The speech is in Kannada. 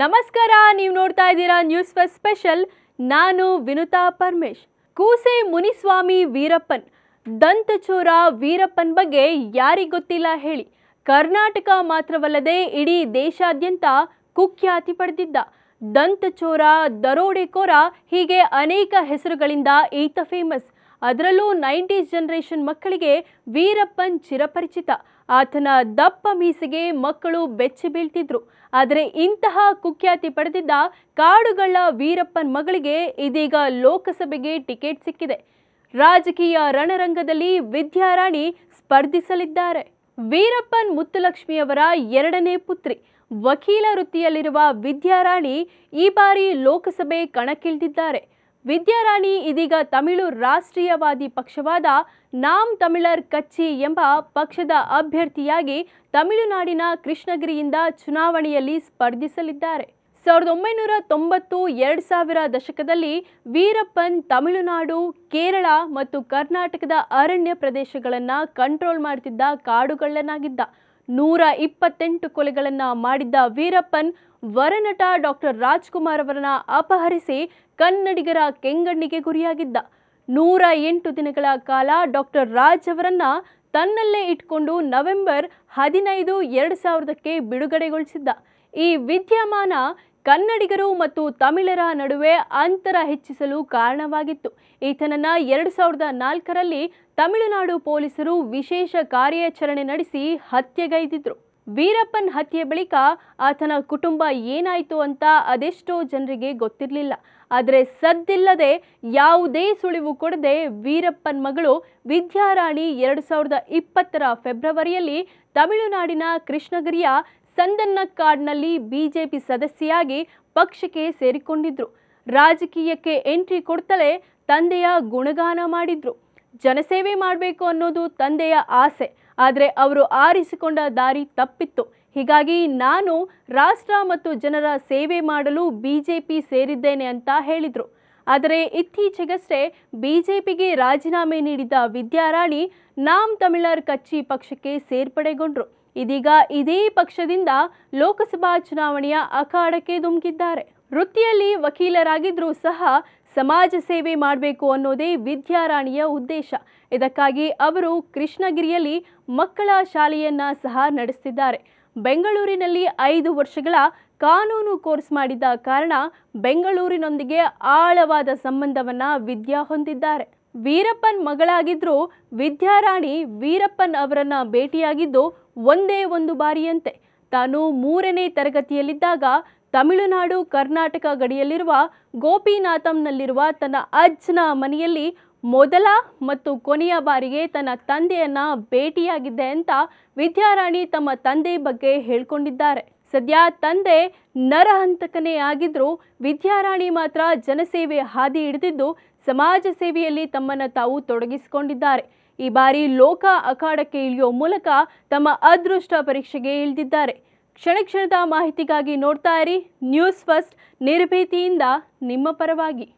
ನಮಸ್ಕಾರ ನೀವು ನೋಡ್ತಾ ಇದ್ದೀರಾ ನ್ಯೂಸ್ ಫಸ್ಟ್ ಸ್ಪೆಷಲ್ ನಾನು ವಿನುತಾ ಪರಮೇಶ್ ಕೂಸೆ ಮುನಿಸ್ವಾಮಿ ವೀರಪ್ಪನ್ ದಂತಚೋರ ವೀರಪ್ಪನ್ ಬಗ್ಗೆ ಯಾರಿಗೆ ಗೊತ್ತಿಲ್ಲ ಹೇಳಿ ಕರ್ನಾಟಕ ಮಾತ್ರವಲ್ಲದೆ ಇಡೀ ದೇಶಾದ್ಯಂತ ಕುಖ್ಯಾತಿ ಪಡೆದಿದ್ದ ದಂತಚೋರ ದರೋಡೆಕೋರ ಹೀಗೆ ಅನೇಕ ಹೆಸರುಗಳಿಂದ ಈತ ಫೇಮಸ್ ಅದರಲ್ಲೂ ನೈಂಟೀಸ್ ಜನರೇಷನ್ ಮಕ್ಕಳಿಗೆ ವೀರಪ್ಪನ್ ಚಿರಪರಿಚಿತ ಆತನ ದಪ್ಪ ಮೀಸೆಗೆ ಮಕ್ಕಳು ಬೆಚ್ಚಿ ಬೀಳ್ತಿದ್ರು ಆದರೆ ಇಂತಹ ಕುಖ್ಯಾತಿ ಪಡೆದಿದ್ದ ಕಾಡುಗಳ ವೀರಪ್ಪನ್ ಮಗಳಿಗೆ ಇದೀಗ ಲೋಕಸಭೆಗೆ ಟಿಕೆಟ್ ಸಿಕ್ಕಿದೆ ರಾಜಕೀಯ ರಣರಂಗದಲ್ಲಿ ವಿದ್ಯಾರಾಣಿ ಸ್ಪರ್ಧಿಸಲಿದ್ದಾರೆ ವೀರಪ್ಪನ್ ಮುತ್ತುಲಕ್ಷ್ಮಿಯವರ ಎರಡನೇ ಪುತ್ರಿ ವಕೀಲ ವೃತ್ತಿಯಲ್ಲಿರುವ ವಿದ್ಯಾರಾಣಿ ಈ ಬಾರಿ ಲೋಕಸಭೆ ಕಣಕ್ಕಿಳಿದಿದ್ದಾರೆ ವಿದ್ಯಾರಾಣಿ ಇದೀಗ ತಮಿಳು ರಾಷ್ಟ್ರೀಯವಾದಿ ಪಕ್ಷವಾದ ನಾಮ್ ತಮಿಳರ್ ಕಚ್ಚಿ ಎಂಬ ಪಕ್ಷದ ಅಭ್ಯರ್ಥಿಯಾಗಿ ತಮಿಳುನಾಡಿನ ಕೃಷ್ಣಗಿರಿಯಿಂದ ಚುನಾವಣೆಯಲ್ಲಿ ಸ್ಪರ್ಧಿಸಲಿದ್ದಾರೆ ಸಾವಿರದ ಒಂಬೈನೂರ ತೊಂಬತ್ತು ಎರಡು ಸಾವಿರ ದಶಕದಲ್ಲಿ ವೀರಪ್ಪನ್ ತಮಿಳುನಾಡು ಕೇರಳ ಮತ್ತು ಕರ್ನಾಟಕದ ಅರಣ್ಯ ಪ್ರದೇಶಗಳನ್ನು ಕಂಟ್ರೋಲ್ ಮಾಡುತ್ತಿದ್ದ ಕಾಡುಗಳ್ಳನಾಗಿದ್ದ ನೂರ ಇಪ್ಪತ್ತೆಂಟು ಕೊಲೆಗಳನ್ನು ಮಾಡಿದ್ದ ವೀರಪ್ಪನ್ ವರನಟ ಡಾಕ್ಟರ್ ರಾಜ್ಕುಮಾರ್ ಅವರನ್ನ ಅಪಹರಿಸಿ ಕನ್ನಡಿಗರ ಕೆಂಗಣ್ಣಿಗೆ ಗುರಿಯಾಗಿದ್ದ ನೂರ ಎಂಟು ದಿನಗಳ ಕಾಲ ಡಾಕ್ಟರ್ ರಾಜ್ ಅವರನ್ನ ತನ್ನಲ್ಲೇ ಇಟ್ಕೊಂಡು ನವೆಂಬರ್ ಹದಿನೈದು ಎರಡು ಸಾವಿರದಕ್ಕೆ ಬಿಡುಗಡೆಗೊಳಿಸಿದ್ದ ಈ ವಿದ್ಯಮಾನ ಕನ್ನಡಿಗರು ಮತ್ತು ತಮಿಳರ ನಡುವೆ ಅಂತರ ಹೆಚ್ಚಿಸಲು ಕಾರಣವಾಗಿತ್ತು ಈತನನ್ನು ಎರಡು ಸಾವಿರದ ನಾಲ್ಕರಲ್ಲಿ ತಮಿಳುನಾಡು ಪೊಲೀಸರು ವಿಶೇಷ ಕಾರ್ಯಾಚರಣೆ ನಡೆಸಿ ಹತ್ಯೆಗೈದಿದ್ರು ವೀರಪ್ಪನ್ ಹತ್ಯೆ ಬಳಿಕ ಆತನ ಕುಟುಂಬ ಏನಾಯಿತು ಅಂತ ಅದೆಷ್ಟೋ ಜನರಿಗೆ ಗೊತ್ತಿರಲಿಲ್ಲ ಆದರೆ ಸದ್ದಿಲ್ಲದೆ ಯಾವುದೇ ಸುಳಿವು ಕೊಡದೆ ವೀರಪ್ಪನ್ ಮಗಳು ವಿದ್ಯಾರಾಣಿ ಎರಡು ಸಾವಿರದ ಇಪ್ಪತ್ತರ ಫೆಬ್ರವರಿಯಲ್ಲಿ ತಮಿಳುನಾಡಿನ ಕೃಷ್ಣಗಿರಿಯ ಸಂದನ್ನಕ್ಕಾಡ್ನಲ್ಲಿ ಬಿಜೆಪಿ ಸದಸ್ಯೆಯಾಗಿ ಪಕ್ಷಕ್ಕೆ ಸೇರಿಕೊಂಡಿದ್ರು ರಾಜಕೀಯಕ್ಕೆ ಎಂಟ್ರಿ ಕೊಡ್ತಲೇ ತಂದೆಯ ಗುಣಗಾನ ಮಾಡಿದ್ರು ಜನಸೇವೆ ಮಾಡಬೇಕು ಅನ್ನೋದು ತಂದೆಯ ಆಸೆ ಆದರೆ ಅವರು ಆರಿಸಿಕೊಂಡ ದಾರಿ ತಪ್ಪಿತ್ತು ಹೀಗಾಗಿ ನಾನು ರಾಷ್ಟ್ರ ಮತ್ತು ಜನರ ಸೇವೆ ಮಾಡಲು ಬಿಜೆಪಿ ಸೇರಿದ್ದೇನೆ ಅಂತ ಹೇಳಿದರು ಆದರೆ ಇತ್ತೀಚೆಗಷ್ಟೇ ಬಿಜೆಪಿಗೆ ರಾಜೀನಾಮೆ ನೀಡಿದ್ದ ವಿದ್ಯಾರಾಣಿ ನಾಮ್ ತಮಿಳರ್ ಕಚ್ಚಿ ಪಕ್ಷಕ್ಕೆ ಸೇರ್ಪಡೆಗೊಂಡರು ಇದೀಗ ಇದೇ ಪಕ್ಷದಿಂದ ಲೋಕಸಭಾ ಚುನಾವಣೆಯ ಅಖಾಡಕ್ಕೆ ಧುಮುಕಿದ್ದಾರೆ ವೃತ್ತಿಯಲ್ಲಿ ವಕೀಲರಾಗಿದ್ದರೂ ಸಹ ಸಮಾಜ ಸೇವೆ ಮಾಡಬೇಕು ಅನ್ನೋದೇ ವಿದ್ಯಾರಾಣಿಯ ಉದ್ದೇಶ ಇದಕ್ಕಾಗಿ ಅವರು ಕೃಷ್ಣಗಿರಿಯಲ್ಲಿ ಮಕ್ಕಳ ಶಾಲೆಯನ್ನ ಸಹ ನಡೆಸ್ತಿದ್ದಾರೆ ಬೆಂಗಳೂರಿನಲ್ಲಿ ಐದು ವರ್ಷಗಳ ಕಾನೂನು ಕೋರ್ಸ್ ಮಾಡಿದ ಕಾರಣ ಬೆಂಗಳೂರಿನೊಂದಿಗೆ ಆಳವಾದ ಸಂಬಂಧವನ್ನ ವಿದ್ಯಾ ಹೊಂದಿದ್ದಾರೆ ವೀರಪ್ಪನ್ ಮಗಳಾಗಿದ್ದರೂ ವಿದ್ಯಾರಾಣಿ ವೀರಪ್ಪನ್ ಅವರನ್ನ ಭೇಟಿಯಾಗಿದ್ದು ಒಂದೇ ಒಂದು ಬಾರಿಯಂತೆ ತಾನು ಮೂರನೇ ತರಗತಿಯಲ್ಲಿದ್ದಾಗ ತಮಿಳುನಾಡು ಕರ್ನಾಟಕ ಗಡಿಯಲ್ಲಿರುವ ಗೋಪಿನಾಥಂನಲ್ಲಿರುವ ತನ್ನ ಅಜ್ಜನ ಮನೆಯಲ್ಲಿ ಮೊದಲ ಮತ್ತು ಕೊನೆಯ ಬಾರಿಗೆ ತನ್ನ ತಂದೆಯನ್ನ ಭೇಟಿಯಾಗಿದ್ದೆ ಅಂತ ವಿದ್ಯಾರಾಣಿ ತಮ್ಮ ತಂದೆ ಬಗ್ಗೆ ಹೇಳ್ಕೊಂಡಿದ್ದಾರೆ ಸದ್ಯ ತಂದೆ ನರಹಂತಕನೇ ಆಗಿದ್ರು ವಿದ್ಯಾರಾಣಿ ಮಾತ್ರ ಜನಸೇವೆ ಹಾದಿ ಹಿಡಿದಿದ್ದು ಸಮಾಜ ಸೇವೆಯಲ್ಲಿ ತಮ್ಮನ್ನು ತಾವು ತೊಡಗಿಸಿಕೊಂಡಿದ್ದಾರೆ ಈ ಬಾರಿ ಲೋಕ ಅಖಾಡಕ್ಕೆ ಇಳಿಯುವ ಮೂಲಕ ತಮ್ಮ ಅದೃಷ್ಟ ಪರೀಕ್ಷೆಗೆ ಇಳಿದಿದ್ದಾರೆ ಕ್ಷಣ ಕ್ಷಣದ ಮಾಹಿತಿಗಾಗಿ ನೋಡ್ತಾ ಇರಿ ನ್ಯೂಸ್ ಫಸ್ಟ್ ನಿರ್ಭೀತಿಯಿಂದ ನಿಮ್ಮ ಪರವಾಗಿ